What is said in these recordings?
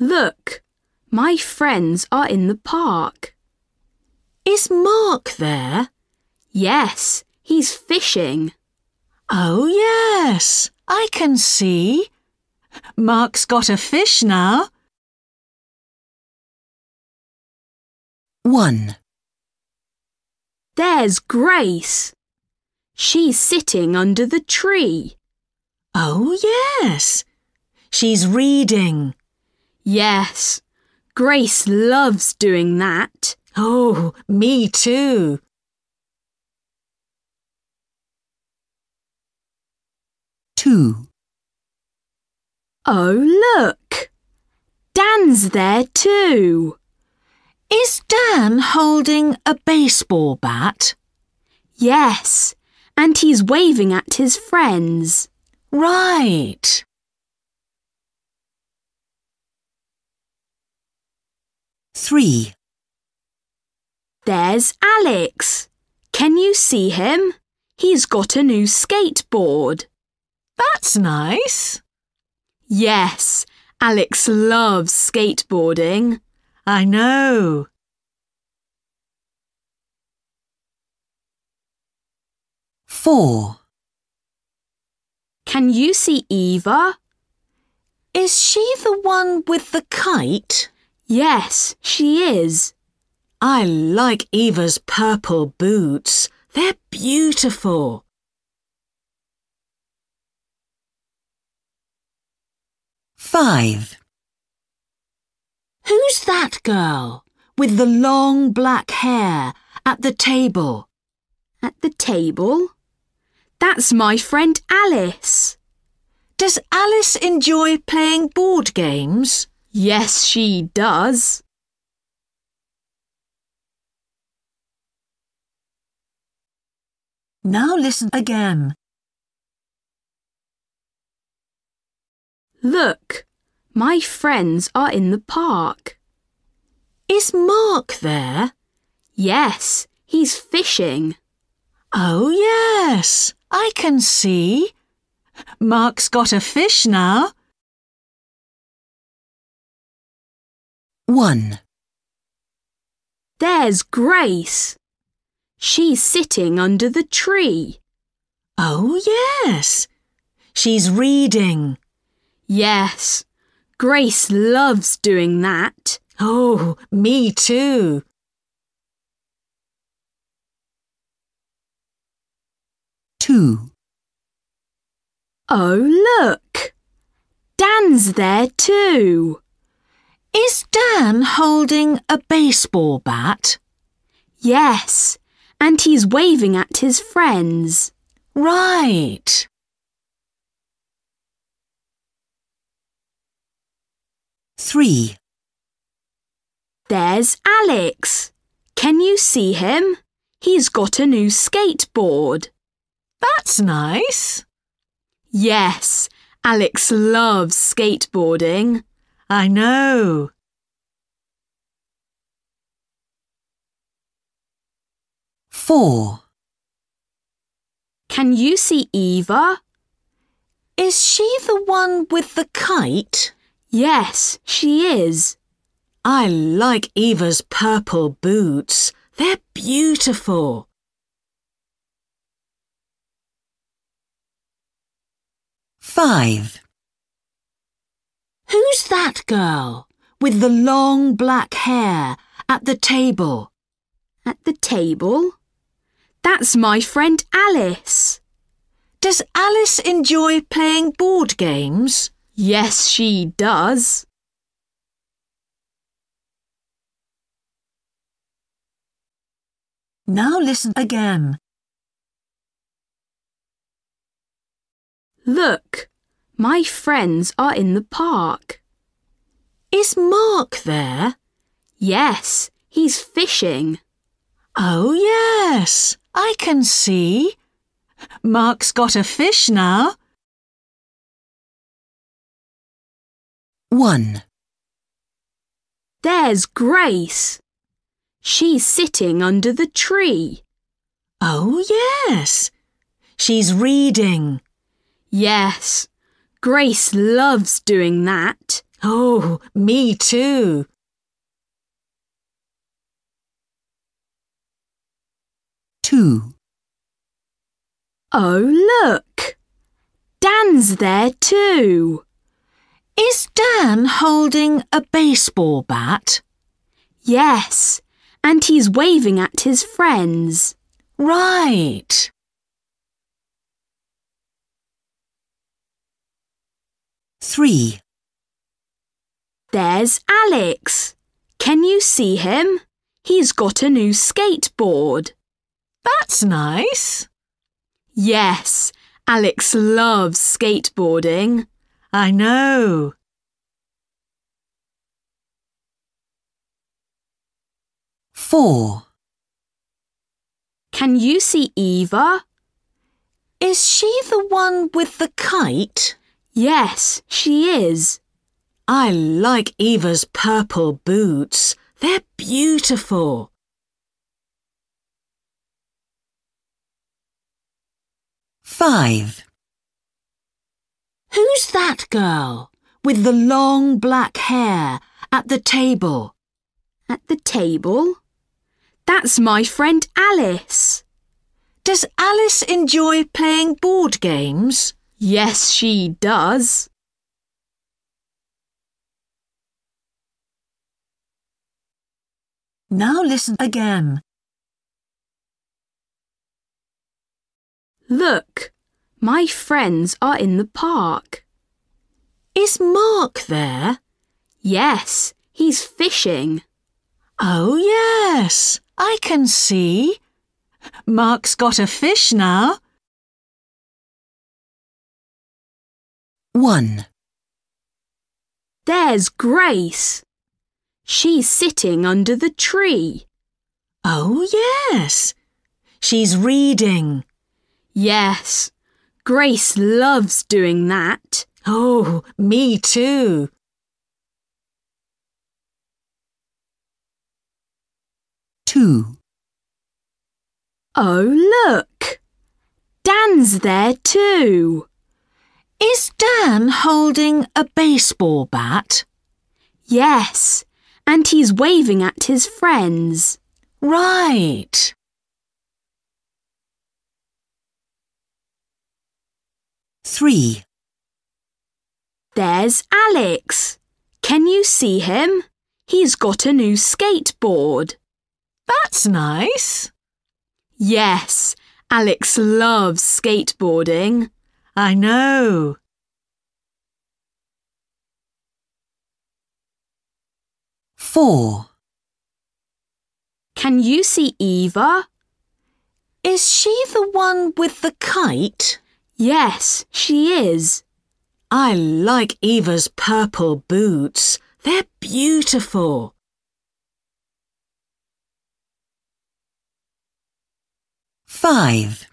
Look, my friends are in the park. Is Mark there? Yes, he's fishing. Oh, yes, I can see. Mark's got a fish now. 1. There's Grace. She's sitting under the tree. Oh, yes. She's reading. Yes, Grace loves doing that. Oh, me too. Two. Oh, look. Dan's there too. Is Dan holding a baseball bat? Yes, and he's waving at his friends. Right. 3. There's Alex. Can you see him? He's got a new skateboard. That's nice. Yes, Alex loves skateboarding. I know. Four. Can you see Eva? Is she the one with the kite? Yes, she is. I like Eva's purple boots. They're beautiful. Five. Who's that girl with the long black hair at the table? At the table? That's my friend Alice. Does Alice enjoy playing board games? Yes, she does. Now listen again. Look, my friends are in the park. Is Mark there? Yes, he's fishing. Oh, yes, I can see. Mark's got a fish now. 1. There's Grace. She's sitting under the tree. Oh, yes. She's reading. Yes. Grace loves doing that. Oh, me too. Two. Oh, look. Dan's there too. Is Dan holding a baseball bat? Yes, and he's waving at his friends. Right. Three. There's Alex. Can you see him? He's got a new skateboard. That's nice. Yes, Alex loves skateboarding. I know. Four. Can you see Eva? Is she the one with the kite? Yes, she is. I like Eva's purple boots. They're beautiful. Five. Who's that girl with the long black hair at the table? At the table? That's my friend Alice. Does Alice enjoy playing board games? Yes, she does. Now listen again. Look. My friends are in the park. Is Mark there? Yes, he's fishing. Oh, yes, I can see. Mark's got a fish now. 1. There's Grace. She's sitting under the tree. Oh, yes. She's reading. Yes. Grace loves doing that. Oh, me too. Two. Oh, look. Dan's there too. Is Dan holding a baseball bat? Yes, and he's waving at his friends. Right. 3. There's Alex. Can you see him? He's got a new skateboard. That's nice. Yes, Alex loves skateboarding. I know. Four. Can you see Eva? Is she the one with the kite? Yes, she is. I like Eva's purple boots. They're beautiful. Five. Who's that girl with the long black hair at the table? At the table? That's my friend Alice. Does Alice enjoy playing board games? Yes, she does. Now listen again. Look, my friends are in the park. Is Mark there? Yes, he's fishing. Oh, yes, I can see. Mark's got a fish now. 1. There's Grace. She's sitting under the tree. Oh, yes. She's reading. Yes. Grace loves doing that. Oh, me too. Two. Oh, look. Dan's there too. Is Dan holding a baseball bat? Yes, and he's waving at his friends. Right. Three. There's Alex. Can you see him? He's got a new skateboard. That's nice. Yes, Alex loves skateboarding. I know. Four. Can you see Eva? Is she the one with the kite? Yes, she is. I like Eva's purple boots. They're beautiful. Five.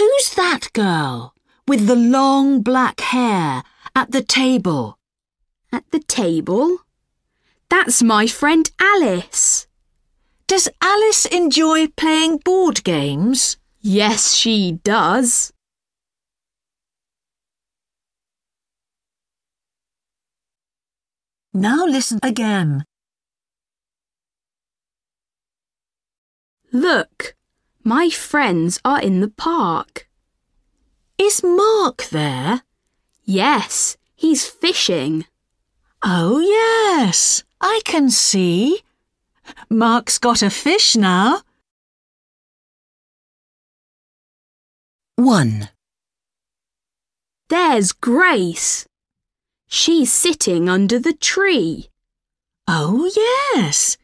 Who's that girl with the long black hair at the table? At the table? That's my friend Alice. Does Alice enjoy playing board games? Yes, she does. Now listen again. Look. My friends are in the park. Is Mark there? Yes, he's fishing. Oh, yes, I can see. Mark's got a fish now. 1. There's Grace. She's sitting under the tree. Oh, yes.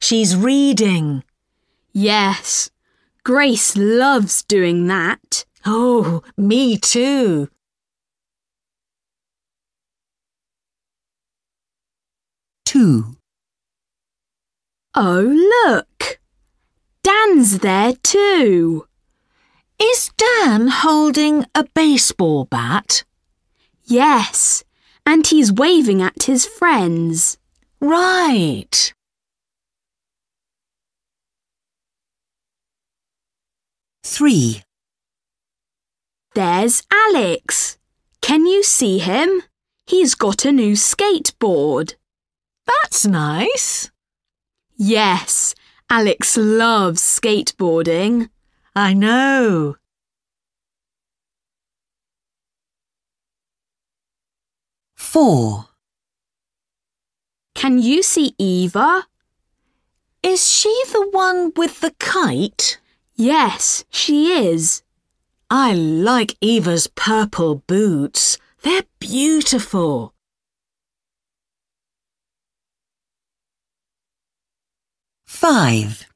She's reading. Yes. Grace loves doing that. Oh, me too. Two. Oh, look. Dan's there too. Is Dan holding a baseball bat? Yes, and he's waving at his friends. Right. 3. There's Alex. Can you see him? He's got a new skateboard. That's nice. Yes, Alex loves skateboarding. I know. Four. Can you see Eva? Is she the one with the kite? Yes, she is. I like Eva's purple boots. They're beautiful. Five.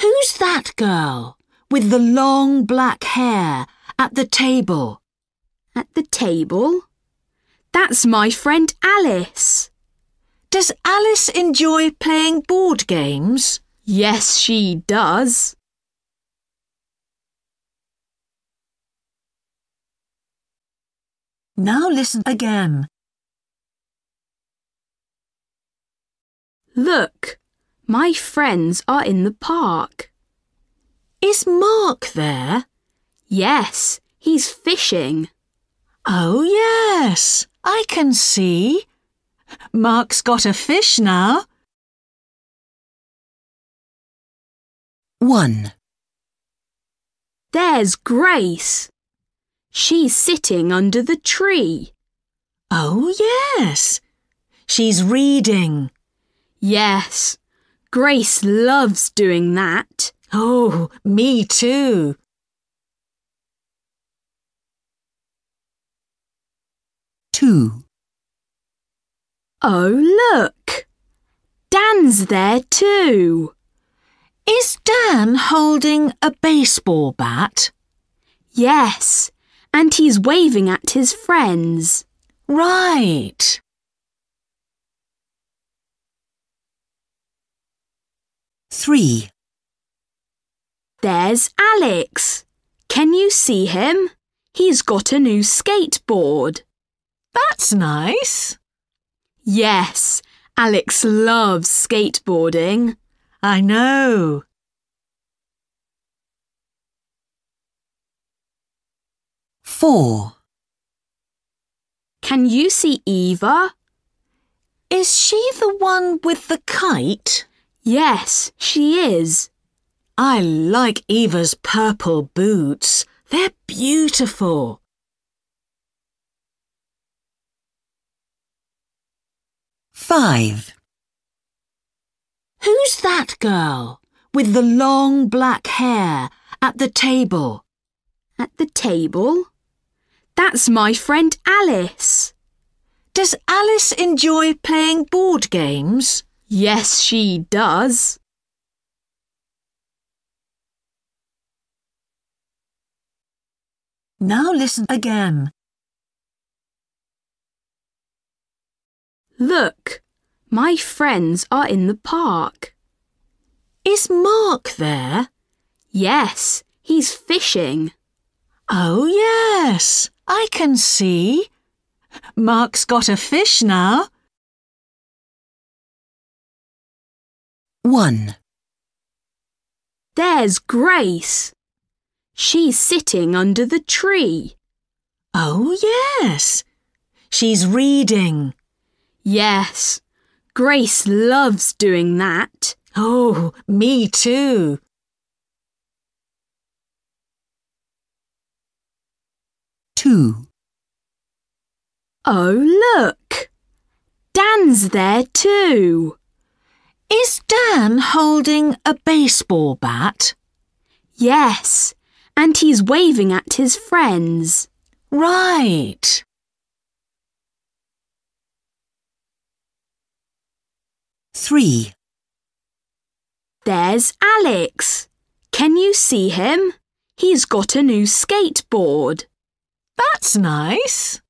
Who's that girl with the long black hair at the table? At the table? That's my friend Alice. Does Alice enjoy playing board games? Yes, she does. Now listen again. Look, my friends are in the park. Is Mark there? Yes, he's fishing. Oh, yes, I can see. Mark's got a fish now. 1. There's Grace. She's sitting under the tree. Oh, yes. She's reading. Yes. Grace loves doing that. Oh, me too. Two. Oh, look. Dan's there too. Is Dan holding a baseball bat? Yes, and he's waving at his friends. Right. Three. There's Alex. Can you see him? He's got a new skateboard. That's nice. Yes, Alex loves skateboarding. I know. Four. Can you see Eva? Is she the one with the kite? Yes, she is. I like Eva's purple boots. They're beautiful. Five. Who's that girl with the long black hair at the table? At the table? That's my friend Alice. Does Alice enjoy playing board games? Yes, she does. Now listen again. Look, my friends are in the park. Is Mark there? Yes, he's fishing. Oh, yes, I can see. Mark's got a fish now. 1. There's Grace. She's sitting under the tree. Oh, yes. She's reading. Yes. Grace loves doing that. Oh, me too. Two. Oh, look. Dan's there too. Is Dan holding a baseball bat? Yes, and he's waving at his friends. Right. 3. There's Alex. Can you see him? He's got a new skateboard. That's nice.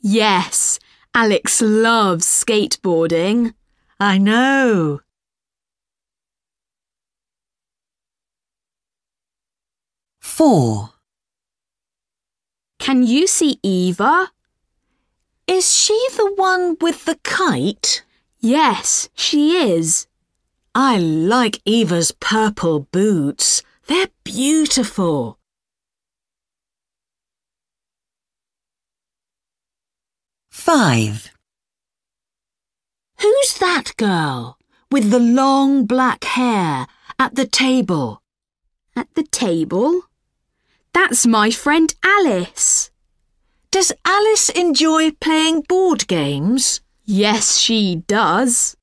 Yes, Alex loves skateboarding. I know. Four. Can you see Eva? Is she the one with the kite? Yes, she is. I like Eva's purple boots. They're beautiful. Five. Who's that girl with the long black hair at the table? At the table? That's my friend Alice. Does Alice enjoy playing board games? Yes, she does.